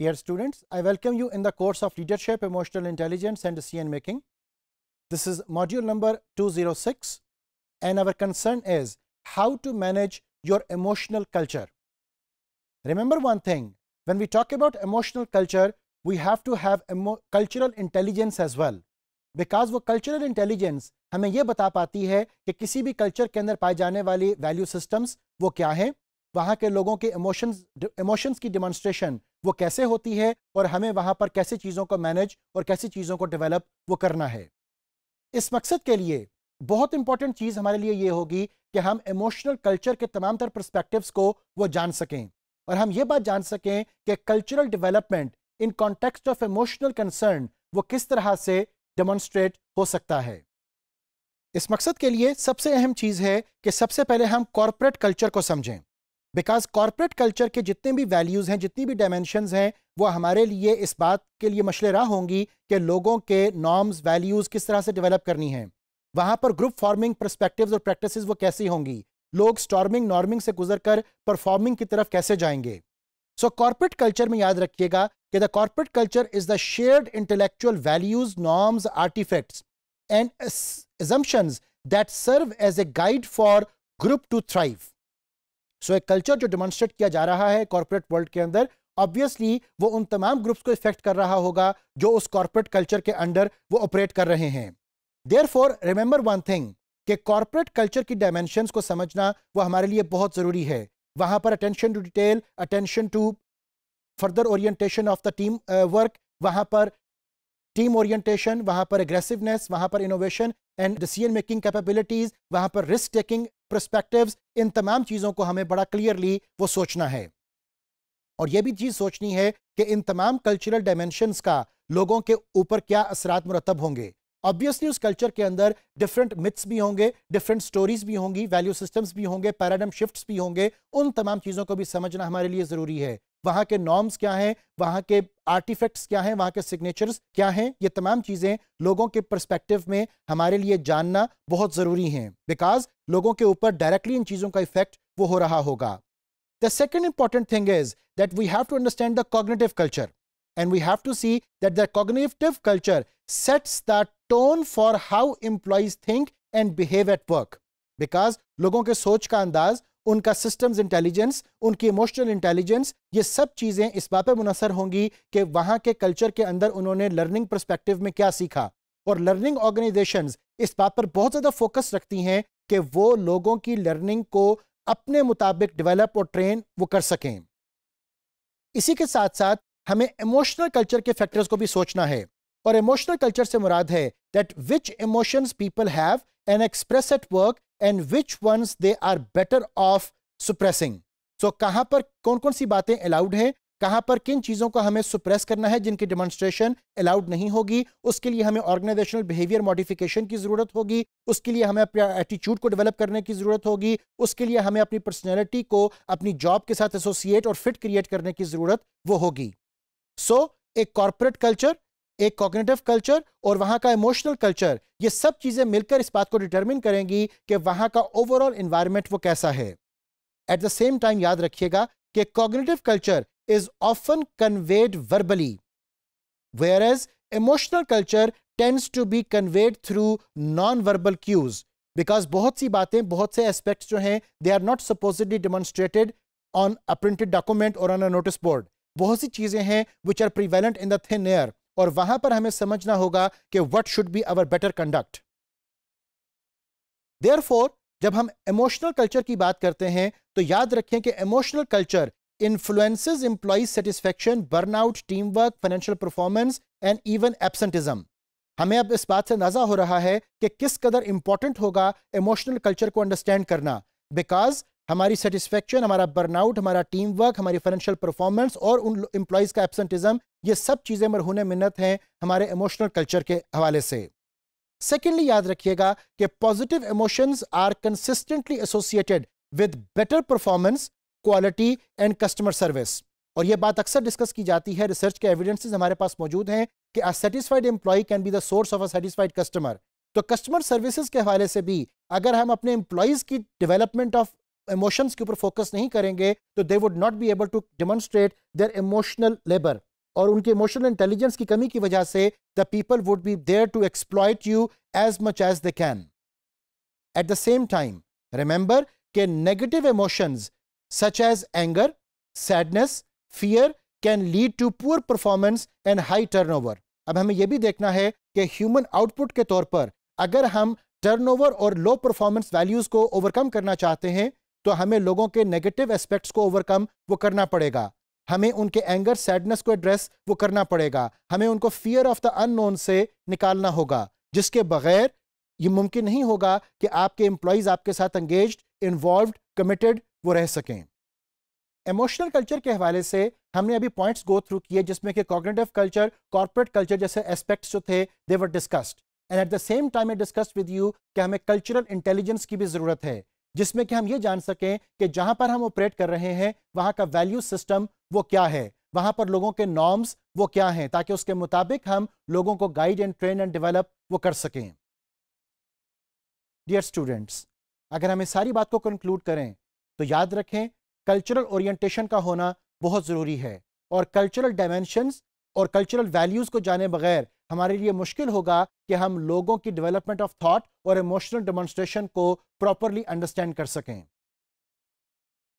Dear students, I welcome you in the course of Leadership, Emotional Intelligence and Decision Making. This is module number 206 and our concern is how to manage your emotional culture. Remember one thing, when we talk about emotional culture, we have to have cultural intelligence as well. Because वो cultural intelligence हमें ये बता पाती है कि किसी भी culture के अंदर पाए जाने वाली वैल्यू सिस्टम्स वो क्या हैं वहाँ के लोगों के इमोशंस इमोशंस की डिमॉन्स्ट्रेशन वो कैसे होती है और हमें वहां पर कैसे चीज़ों को मैनेज और कैसी चीज़ों को डेवलप वो करना है इस मकसद के लिए बहुत इंपॉर्टेंट चीज़ हमारे लिए ये होगी कि हम इमोशनल कल्चर के तमाम तर परस्पेक्टिव्स को वो जान सकें और हम ये बात जान सकें कि cultural development in context of emotional concern वो किस तरह से डेमोन्स्ट्रेट हो सकता है इस मकसद के लिए सबसे अहम चीज़ है कि सबसे पहले हम कॉरपोरेट कल्चर को समझें बिकॉज कॉरपोरेट कल्चर के जितने भी वैल्यूज़ हैं जितनी भी डायमेंशन हैं वो हमारे लिए इस बात के लिए मशले रहा होंगी कि लोगों के नॉर्म्स वैल्यूज़ किस तरह से डेवलप करनी है वहां पर ग्रुप फॉर्मिंग परस्पेक्टिव और प्रैक्टिस वो कैसी होंगी लोग स्टॉर्मिंग नॉर्मिंग से गुजर कर परफॉर्मिंग की तरफ कैसे जाएंगे सो कॉर्पोरेट कल्चर में याद रखिएगा कि the corporate culture is the shared intellectual values norms artefacts and assumptions that serve as a guide for group to thrive so एक कल्चर जो डिमॉन्स्ट्रेट किया जा रहा है कॉर्पोरेट वर्ल्ड के अंदर ऑब्वियसली वो उन तमाम ग्रुप्स को इफेक्ट कर रहा होगा जो उस कॉर्पोरेट कल्चर के अंडर वो ऑपरेट कर रहे हैं there for remember one thing कि कॉर्पोरेट कल्चर की डायमेंशन को समझना वो हमारे लिए बहुत ज़रूरी है वहां पर attention to detail attention to further orientation of the team work वहां पर टीम ओरिएंटेशन वहां पर एग्रेसिवनेस वहां पर innovation and decision making capabilities वहां पर रिस्क टेकिंग प्रस्पेक्टिव इन तमाम चीज़ों को हमें बड़ा क्लियरली वो सोचना है और यह भी चीज़ सोचनी है कि इन तमाम कल्चरल डायमेंशन का लोगों के ऊपर क्या असरात मुरतब होंगे ऑब्वियसली उस कल्चर के अंदर डिफरेंट मिथ्स भी होंगे डिफरेंट स्टोरीज भी होंगी वैल्यू सिस्टम्स भी होंगे पैराडम शिफ्ट्स भी होंगे उन तमाम चीज़ों को भी समझना हमारे लिए ज़रूरी है वहां के नॉर्म्स क्या हैं वहां के आर्टिफैक्ट्स क्या हैं वहां के सिग्नेचर्स क्या हैं ये तमाम चीज़ें लोगों के परस्पेक्टिव में हमारे लिए जानना बहुत ज़रूरी है बिकॉज लोगों के ऊपर डायरेक्टली इन चीज़ों का इफेक्ट वो हो रहा होगा the second important thing is that we have to understand the cognitive culture And we have to see that the cognitive culture sets the tone for how employees think and behave at work. Because लोगों के सोच का अंदाज उनका systems intelligence उनकी emotional intelligence ये सब चीज़ें इस बात पर मुनसर होंगी कि वहाँ के कल्चर के अंदर उन्होंने लर्निंग परस्पेक्टिव में क्या सीखा और लर्निंग ऑर्गेनाइजेशंस इस बात पर बहुत ज़्यादा फोकस रखती हैं कि वो लोगों की लर्निंग को अपने मुताबिक डेवलप और ट्रेन वो कर सकें इसी के साथ साथ हमें इमोशनल कल्चर के फैक्टर्स को भी सोचना है और इमोशनल कल्चर से मुराद है that which emotions people have and express at work and which ones they are better off suppressing so कहां पर कौन कौन सी बातें अलाउड है कहां पर किन चीज़ों को हमें सुप्रेस करना है जिनकी डेमोन्स्ट्रेशन अलाउड नहीं होगी उसके लिए हमें ऑर्गेनाइजेशनल बिहेवियर मॉडिफिकेशन की ज़रूरत होगी उसके लिए हमें अपने एटीट्यूड को डेवलप करने की ज़रूरत होगी उसके लिए हमें अपनी पर्सनैलिटी को अपनी जॉब के साथ एसोसिएट और फिट क्रिएट करने की ज़रूरत वो होगी सो so, एक कॉरपोरेट कल्चर एक कॉग्नेटिव कल्चर और वहां का इमोशनल कल्चर ये सब चीजें मिलकर इस बात को डिटरमिन करेंगी कि वहां का ओवरऑल इन्वायरमेंट वो कैसा है एट द सेम टाइम याद रखिएगा कि cognitive culture is often conveyed verbally whereas emotional culture tends to be conveyed through non verbal cues because बहुत सी बातें बहुत से एस्पेक्ट जो हैं they are not supposedly demonstrated on a printed document और ऑन अ नोटिस बोर्ड बहुत सी चीज़ें हैं which are prevalent in the thin air और वहां पर हमें समझना होगा कि what should be our better conduct there जब हम इमोशनल कल्चर की बात करते हैं तो याद रखें कि emotional culture influences employees satisfaction burnout team work financial performance and even absenteeism हमें अब इस बात से अंदाजा हो रहा है कि किस कदर इंपॉर्टेंट होगा इमोशनल कल्चर को अंडरस्टैंड करना बिकॉज हमारी सेटिस्फेक्शन हमारा बर्नआउट हमारा टीम वर्क हमारी फाइनेंशियल परफॉर्मेंस और उन एम्प्लॉयज़ का एबसेंटिज्म ये सब चीज़ें मरहून मिन्नत हैं हमारे इमोशनल कल्चर के हवाले से सेकेंडली याद रखिएगा कि positive emotions are consistently associated with better performance quality and customer service और यह बात अक्सर डिस्कस की जाती है रिसर्च के एविडेंसेस हमारे पास मौजूद हैं कि a satisfied employee can be the source of a satisfied customer तो कस्टमर सर्विसेज के हवाले से भी अगर हम अपने एम्प्लॉयज़ की डेवलपमेंट ऑफ इमोशंस के ऊपर फोकस नहीं करेंगे तो they would not be able to demonstrate their emotional labour और उनके इमोशनल इंटेलिजेंस की कमी की वजह से the people would be there to exploit you as much as they can at the same time remember के negative emotions such as anger sadness fear can lead to poor performance and high over अब हमें यह भी देखना है कि human output के तौर पर अगर हम टर्नओवर और लो परफॉर्मेंस वैल्यूज को ओवरकम करना चाहते हैं तो हमें लोगों के नेगेटिव एस्पेक्ट्स को ओवरकम वो करना पड़ेगा हमें उनके एंगर सैडनेस को एड्रेस वो करना पड़ेगा हमें उनको फियर ऑफ द अननोन से निकालना होगा जिसके बगैर ये मुमकिन नहीं होगा कि आपके एम्प्लॉयज आपके साथ एंगेज इन्वॉल्व कमिटेड वो रह सकें इमोशनल कल्चर के हवाले से हमने अभी पॉइंट्स गो थ्रू किए जिसमें कि कॉग्नेटिव कल्चर कॉर्पोरेट कल्चर जैसे एस्पेक्ट्स जो थे they were discussed and at the same time I discussed with you कि हमें कल्चरल इंटेलिजेंस की भी ज़रूरत है जिसमें कि हम ये जान सकें कि जहां पर हम ऑपरेट कर रहे हैं वहां का वैल्यू सिस्टम वो क्या है वहां पर लोगों के नॉर्म्स वो क्या हैं ताकि उसके मुताबिक हम लोगों को guide and train and develop वो कर सकें डियर स्टूडेंट्स अगर हम इस सारी बात को कंक्लूड करें तो याद रखें कल्चरल ओरिएंटेशन का होना बहुत ज़रूरी है और कल्चरल डायमेंशंस और कल्चरल वैल्यूज़ को जाने बगैर हमारे लिए मुश्किल होगा कि हम लोगों की डेवलपमेंट ऑफ थॉट और इमोशनल डेमोन्स्ट्रेशन को प्रॉपरली अंडरस्टैंड कर सकें